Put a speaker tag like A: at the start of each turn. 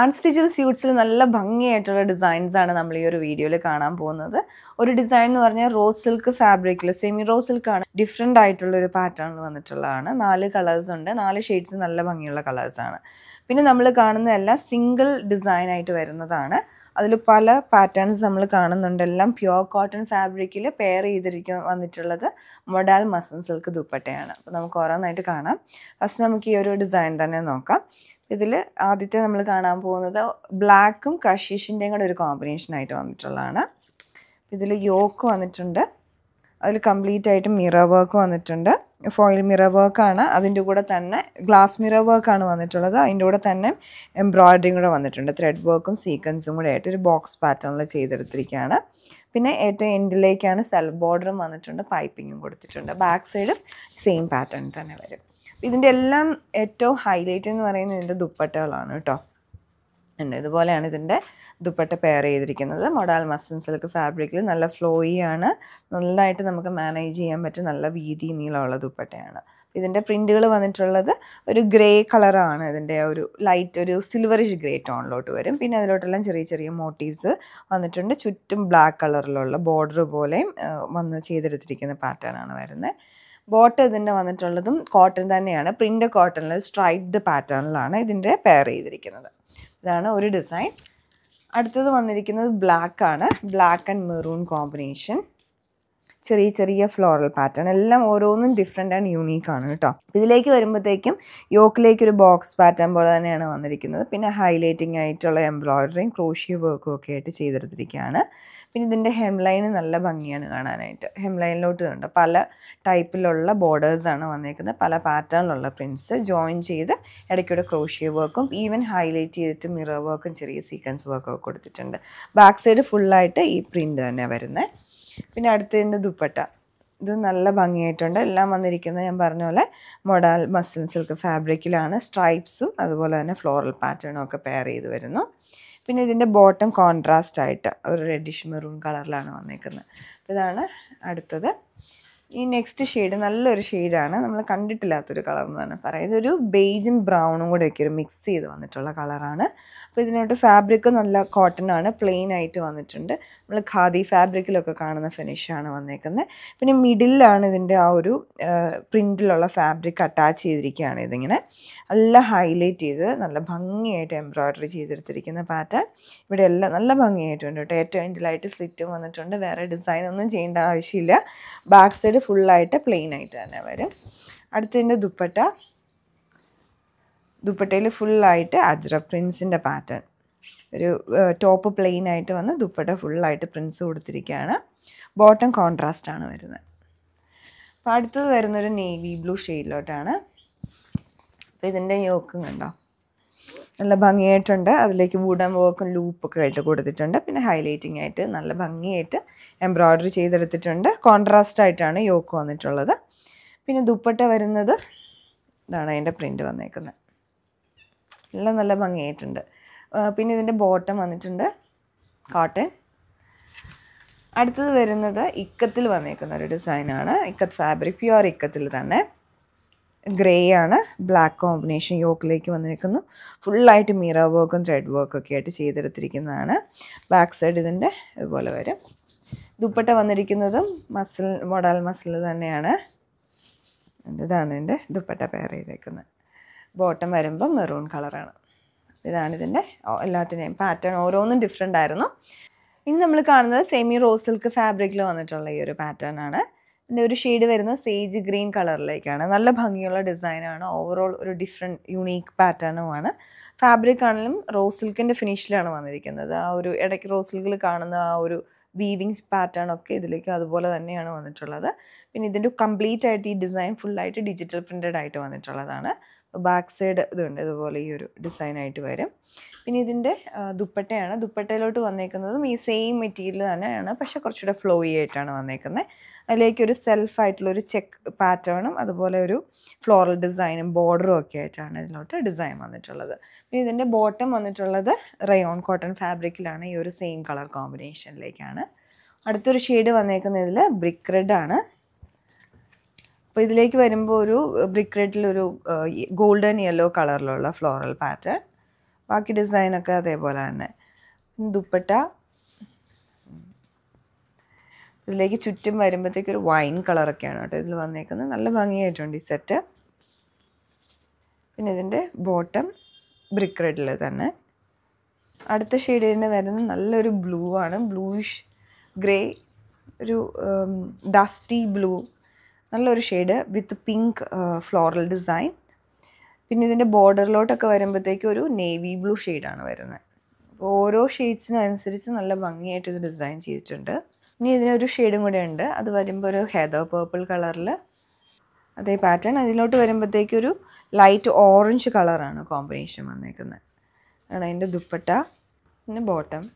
A: unstitched സ്യൂട്ട്സിൽ നല്ല ഭംഗിയായിട്ടുള്ള designs ആണ് നമ്മൾ ഈ ഒരു വീഡിയോയിൽ കാണാൻ പോകുന്നത് ഒരു ഡിസൈൻ എന്ന് പറഞ്ഞാൽ റോസ് സിൽക്ക് ഫാബ്രിക്കിൽ സെമി റോസ് സിൽക്കാണ് ഡിഫറെൻ്റ് ആയിട്ടുള്ള ഒരു പാറ്റേണിൽ വന്നിട്ടുള്ളതാണ് നാല് കളേഴ്സ് ഉണ്ട് നാല് ഷെയ്ഡ്സ് നല്ല ഭംഗിയുള്ള കളേഴ്സാണ് പിന്നെ നമ്മൾ കാണുന്നതെല്ലാം സിംഗിൾ ഡിസൈൻ ആയിട്ട് വരുന്നതാണ് അതിൽ പല പാറ്റേൺസ് നമ്മൾ കാണുന്നുണ്ട് എല്ലാം പ്യുവർ കോട്ടൺ ഫാബ്രിക്കിൽ പെയർ ചെയ്തിരിക്കും വന്നിട്ടുള്ളത് മൊഡാൽ മസൻ സിൽക്ക് ദുപ്പട്ടയാണ് അപ്പോൾ നമുക്ക് ഓരോന്നായിട്ട് കാണാം ഫസ്റ്റ് നമുക്ക് ഈ ഒരു ഡിസൈൻ തന്നെ നോക്കാം ഇതിൽ ആദ്യത്തെ നമ്മൾ കാണാൻ പോകുന്നത് ബ്ലാക്കും കഷീഷിൻ്റെയും കൂടെ ഒരു കോമ്പിനേഷനായിട്ട് വന്നിട്ടുള്ളതാണ് ഇതിൽ യോക്ക് വന്നിട്ടുണ്ട് അതിൽ കംപ്ലീറ്റ് ആയിട്ട് മിറർ വർക്ക് വന്നിട്ടുണ്ട് ഫോയിൽ മിറർ വർക്കാണ് അതിൻ്റെ കൂടെ തന്നെ ഗ്ലാസ് മിറർ വർക്കാണ് വന്നിട്ടുള്ളത് അതിൻ്റെ കൂടെ തന്നെ എംബ്രോയിഡറിയും കൂടെ വന്നിട്ടുണ്ട് ത്രെഡ് വർക്കും സീക്വൻസും കൂടെ ആയിട്ട് ഒരു ബോക്സ് പാറ്റേണിൽ ചെയ്തെടുത്തിരിക്കുകയാണ് പിന്നെ ഏറ്റവും എൻഡിലേക്കാണ് സെൽഫ് ബോർഡറും വന്നിട്ടുണ്ട് പൈപ്പിങ്ങും കൊടുത്തിട്ടുണ്ട് ബാക്ക് സൈഡും സെയിം പാറ്റേൺ തന്നെ വരും ഇതിൻ്റെ എല്ലാം ഏറ്റവും ഹൈലൈറ്റ് എന്ന് പറയുന്നത് ഇതിൻ്റെ ദുപ്പട്ടകളാണ് കേട്ടോ ഉണ്ട് ഇതുപോലെയാണ് ഇതിൻ്റെ ദുപ്പട്ട പെയർ ചെയ്തിരിക്കുന്നത് മൊഡാൽ മസൻ സിൽക്ക് ഫാബ്രിക്കിൽ നല്ല ഫ്ലോയി ആണ് നല്ലതായിട്ട് നമുക്ക് മാനേജ് ചെയ്യാൻ പറ്റും നല്ല വീതി നീളമുള്ള ദുപ്പട്ടയാണ് ഇതിൻ്റെ പ്രിൻറ്റുകൾ വന്നിട്ടുള്ളത് ഒരു ഗ്രേ കളറാണ് ഇതിൻ്റെ ഒരു ലൈറ്റ് ഒരു സിൽവറിഷ് ഗ്രേ ടോണിലോട്ട് വരും പിന്നെ അതിലോട്ടെല്ലാം ചെറിയ ചെറിയ മോട്ടീവ്സ് വന്നിട്ടുണ്ട് ചുറ്റും ബ്ലാക്ക് കളറിലുള്ള ബോർഡർ പോലെയും വന്ന് ചെയ്തെടുത്തിരിക്കുന്ന പാറ്റേണാണ് വരുന്നത് ബോട്ട് ഇതിൻ്റെ വന്നിട്ടുള്ളതും കോട്ടൺ തന്നെയാണ് പ്രിൻ്റ് കോട്ടണിൽ സ്ട്രൈഡ് പാറ്റേണിലാണ് ഇതിൻ്റെ പെയർ ചെയ്തിരിക്കുന്നത് ഇതാണ് ഒരു ഡിസൈൻ അടുത്തത് വന്നിരിക്കുന്നത് ബ്ലാക്ക് ആണ് ബ്ലാക്ക് ആൻഡ് മെറൂൺ കോമ്പിനേഷൻ ചെറിയ ചെറിയ ഫ്ലോറൽ പാറ്റേൺ എല്ലാം ഓരോന്നും ഡിഫറെൻ്റ് ആൻഡ് യൂണീക്ക് ആണ് കേട്ടോ ഇതിലേക്ക് വരുമ്പോഴത്തേക്കും യോക്കിലേക്ക് ഒരു ബോക്സ് പാറ്റേൺ പോലെ തന്നെയാണ് വന്നിരിക്കുന്നത് പിന്നെ ഹൈലൈറ്റിംഗ് ആയിട്ടുള്ള എംബ്രോയിഡറിയും ക്രോഷ്യ വർക്കും ഒക്കെ ആയിട്ട് ചെയ്തെടുത്തിരിക്കുകയാണ് പിന്നെ ഇതിൻ്റെ ഹെംലൈൻ നല്ല ഭംഗിയാണ് കാണാനായിട്ട് ഹെംലൈനിലോട്ട് ഇതുണ്ട് പല ടൈപ്പിലുള്ള ബോർഡേഴ്സാണ് വന്നേക്കുന്നത് പല പാറ്റേണിലുള്ള പ്രിൻസ് ജോയിൻ ചെയ്ത് ഇടയ്ക്കൂടെ ക്രോഷ്യ വർക്കും ഈവൻ ഹൈലൈറ്റ് ചെയ്തിട്ട് മിറർ വർക്കും ചെറിയ സീക്വൻസ് വർക്കൊക്കെ കൊടുത്തിട്ടുണ്ട് ബാക്ക് സൈഡ് ഫുള്ളായിട്ട് ഈ പ്രിൻ്റ് തന്നെ വരുന്നത് പിന്നെ അടുത്തതിൻ്റെ ദുപ്പട്ട ഇത് നല്ല ഭംഗിയായിട്ടുണ്ട് എല്ലാം വന്നിരിക്കുന്നത് ഞാൻ പറഞ്ഞ പോലെ മൊഡാൽ മസിൽ സിൽക്ക് ഫാബ്രിക്കിലാണ് സ്ട്രൈപ്സും അതുപോലെ തന്നെ ഫ്ലോറൽ പാറ്റേണും ഒക്കെ പെയർ ചെയ്ത് വരുന്നു പിന്നെ ഇതിൻ്റെ ബോട്ടം കോൺട്രാസ്റ്റ് ആയിട്ട് ഒരു റെഡിഷ് മെറൂൺ കളറിലാണ് വന്നേക്കുന്നത് അപ്പോൾ ഇതാണ് അടുത്തത് ഈ നെക്സ്റ്റ് ഷെയ്ഡ് നല്ലൊരു ഷെയ്ഡാണ് നമ്മൾ കണ്ടിട്ടില്ലാത്തൊരു കളർ എന്ന് തന്നെ പറയാം ഇതൊരു ബെയ്ജും ബ്രൗണും കൂടെ ഒക്കെ ഒരു മിക്സ് ചെയ്ത് വന്നിട്ടുള്ള കളറാണ് അപ്പോൾ ഇതിനോട്ട് ഫാബ്രിക് നല്ല കോട്ടൺ ആണ് പ്ലെയിൻ ആയിട്ട് വന്നിട്ടുണ്ട് നമ്മൾ ഖാദി ഫാബ്രിക്കിലൊക്കെ കാണുന്ന ഫിനിഷാണ് വന്നേക്കുന്നത് പിന്നെ മിഡിലാണ് ഇതിൻ്റെ ആ ഒരു പ്രിൻറ്റിലുള്ള ഫാബ്രിക് അറ്റാച്ച് ചെയ്തിരിക്കുകയാണ് ഇതിങ്ങനെ നല്ല ഹൈലൈറ്റ് ചെയ്ത് നല്ല ഭംഗിയായിട്ട് എംബ്രോയ്ഡറി ചെയ്തെടുത്തിരിക്കുന്ന പാറ്റേൺ ഇവിടെ എല്ലാം നല്ല ഭംഗിയായിട്ടുണ്ട് കേട്ടോ ഏറ്റവും എൻഡിലായിട്ട് സ്ലിറ്റും വന്നിട്ടുണ്ട് വേറെ ഡിസൈൻ ഒന്നും ചെയ്യേണ്ട ആവശ്യമില്ല ബാക്ക് സൈഡ് കളർ ഫുള്ളായിട്ട് പ്ലെയിൻ ആയിട്ട് തന്നെ വരും അടുത്തതിൻ്റെ ദുപ്പട്ട ദുപ്പട്ടയിൽ ഫുള്ളായിട്ട് അജ്ര പ്രിൻസിൻ്റെ പാറ്റേൺ ഒരു ടോപ്പ് പ്ലെയിൻ ആയിട്ട് വന്ന് ദുപ്പട്ട ഫുള്ളായിട്ട് പ്രിൻസ് കൊടുത്തിരിക്കുകയാണ് ബോട്ടം കോൺട്രാസ്റ്റ് ആണ് വരുന്നത് അപ്പോൾ അടുത്തത് വരുന്നൊരു നേവി ബ്ലൂ ഷെയ്ഡിലോട്ടാണ് അപ്പോൾ ഇതിൻ്റെ യോക്കും കണ്ടോ നല്ല ഭംഗിയായിട്ടുണ്ട് അതിലേക്ക് വുഡൻ വർക്കും ലൂപ്പൊക്കെ ആയിട്ട് കൊടുത്തിട്ടുണ്ട് പിന്നെ ഹൈലൈറ്റിംഗ് ആയിട്ട് നല്ല ഭംഗിയായിട്ട് എംബ്രോയ്ഡറി ചെയ്തെടുത്തിട്ടുണ്ട് കോൺട്രാസ്റ്റ് ആയിട്ടാണ് യോക്ക് വന്നിട്ടുള്ളത് പിന്നെ ദുപ്പട്ട വരുന്നത് ഇതാണ് അതിൻ്റെ പ്രിൻറ്റ് വന്നേക്കുന്നത് എല്ലാം നല്ല ഭംഗിയായിട്ടുണ്ട് പിന്നെ ഇതിൻ്റെ ബോട്ടം വന്നിട്ടുണ്ട് കോട്ടൺ അടുത്തത് വരുന്നത് ഇക്കത്തിൽ വന്നേക്കുന്ന ഒരു ഡിസൈനാണ് ഇക്കത്ത് ഫാബ്രിക് പ്യുവർ ഇക്കത്തിൽ തന്നെ ഗ്രേ ആണ് ബ്ലാക്ക് കോമ്പിനേഷൻ യോക്കിലേക്ക് വന്നിരിക്കുന്നു ഫുള്ളായിട്ട് മീറ വർക്കും ത്രെഡ് വർക്കും ഒക്കെ ആയിട്ട് ചെയ്തെടുത്തിരിക്കുന്നതാണ് ബാക്ക് സൈഡ് ഇതിൻ്റെ ഇതുപോലെ വരും ദുപ്പട്ട വന്നിരിക്കുന്നതും മസിൽ മോഡൽ മസിൽ തന്നെയാണ് ഇതാണ് ഇതിൻ്റെ ദുപ്പട്ട പെയർ ചെയ്തേക്കുന്നത് ബോട്ടം വരുമ്പോൾ മെറൂൺ കളറാണ് ഇതാണ് ഇതിൻ്റെ എല്ലാത്തിൻ്റെയും പാറ്റേൺ ഓരോന്നും ഡിഫറെൻ്റ് ആയിരുന്നു ഇനി നമ്മൾ കാണുന്നത് സെമി റോസിൽക്ക് ഫാബ്രിക്കിൽ വന്നിട്ടുള്ള ഈ ഒരു പാറ്റേൺ ആണ് പിന്നെ ഒരു ഷെയ്ഡ് വരുന്ന സേജ് ഗ്രീൻ കളറിലേക്കാണ് നല്ല ഭംഗിയുള്ള ഡിസൈനാണ് ഓവറോൾ ഒരു ഡിഫറെൻറ്റ് യുണീക്ക് പാറ്റേണുമാണ് ഫാബ്രിക് ആണെങ്കിലും റോസ് സിൽക്കിൻ്റെ ഫിനിഷിലാണ് വന്നിരിക്കുന്നത് ആ ഒരു ഇടയ്ക്ക് റോസ് സിൽക്കിൽ കാണുന്ന ആ ഒരു വീവിങ്സ് പാറ്റേൺ ഒക്കെ ഇതിലേക്ക് അതുപോലെ തന്നെയാണ് വന്നിട്ടുള്ളത് പിന്നെ ഇതിൻ്റെ കംപ്ലീറ്റ് ആയിട്ട് ഈ ഡിസൈൻ ഫുള്ളായിട്ട് ഡിജിറ്റൽ പ്രിൻറ്റഡ് ആയിട്ട് വന്നിട്ടുള്ളതാണ് ബാക്ക് സൈഡ് ഇതുണ്ട് ഇതുപോലെ ഈ ഒരു ഡിസൈൻ ആയിട്ട് വരും പിന്നെ ഇതിൻ്റെ ദുപ്പട്ടയാണ് ദുപ്പട്ടയിലോട്ട് വന്നേക്കുന്നതും ഈ സെയിം മെറ്റീരിയൽ തന്നെയാണ് പക്ഷേ കുറച്ചുകൂടെ ഫ്ലോയി ആയിട്ടാണ് വന്നേക്കുന്നത് അതിലേക്ക് ഒരു സെൽഫായിട്ടുള്ള ഒരു ചെക്ക് പാറ്റേണും അതുപോലെ ഒരു ഫ്ലോറൽ ഡിസൈനും ബോർഡറും ഒക്കെ ആയിട്ടാണ് ഇതിലോട്ട് ഡിസൈൻ വന്നിട്ടുള്ളത് പിന്നെ ഇതിൻ്റെ ബോട്ടം വന്നിട്ടുള്ളത് റയോൺ കോട്ടൺ ഫാബ്രിക്കിലാണ് ഈ ഒരു സെയിം കളർ കോമ്പിനേഷനിലേക്കാണ് അടുത്തൊരു ഷെയ്ഡ് വന്നേക്കുന്നതിൽ ബ്രിക്ക് റെഡ് ആണ് അപ്പോൾ ഇതിലേക്ക് വരുമ്പോൾ ഒരു ബ്രിക്ക് റെഡിൽ ഒരു ഗോൾഡൻ യെല്ലോ കളറിലുള്ള ഫ്ലോറൽ പാറ്റേൺ ബാക്കി ഡിസൈനൊക്കെ അതേപോലെ തന്നെ ദുപ്പട്ട ഇതിലേക്ക് ചുറ്റും വരുമ്പോഴത്തേക്ക് ഒരു വൈൻ കളറൊക്കെയാണ് കേട്ടോ ഇതിൽ വന്നേക്കുന്നത് നല്ല ഭംഗിയായിട്ടുണ്ട് ഈ സെറ്റ് പിന്നെ ഇതിൻ്റെ ബോട്ടം ബ്രിക്ക് റെഡിൽ തന്നെ അടുത്ത ഷെയ്ഡിന് വരുന്നത് നല്ലൊരു ബ്ലൂ ആണ് ബ്ലൂയിഷ് ഗ്രേ ഒരു ഡസ്റ്റി ബ്ലൂ നല്ലൊരു shade with pink floral design പിന്നെ ഇതിൻ്റെ ബോർഡറിലോട്ടൊക്കെ വരുമ്പോഴത്തേക്ക് ഒരു നേവി ബ്ലൂ ഷെയ്ഡാണ് വരുന്നത് ഓരോ ഷെയ്ഡ്സിനനുസരിച്ച് അനുസരിച്ച് നല്ല ഭംഗിയായിട്ട് ഇത് ഡിസൈൻ ചെയ്തിട്ടുണ്ട് ഇനി ഇതിനൊരു ഷെയ്ഡും കൂടെ ഉണ്ട് അത് വരുമ്പോൾ ഒരു ഹെദർ പേർപ്പിൾ കളറിൽ അതേ പാറ്റേൺ അതിലോട്ട് വരുമ്പോഴത്തേക്ക് ഒരു ലൈറ്റ് ഓറഞ്ച് കളറാണ് കോമ്പിനേഷൻ വന്നേക്കുന്നത് ആണ് അതിൻ്റെ ദുപ്പട്ട പിന്നെ ബോട്ടം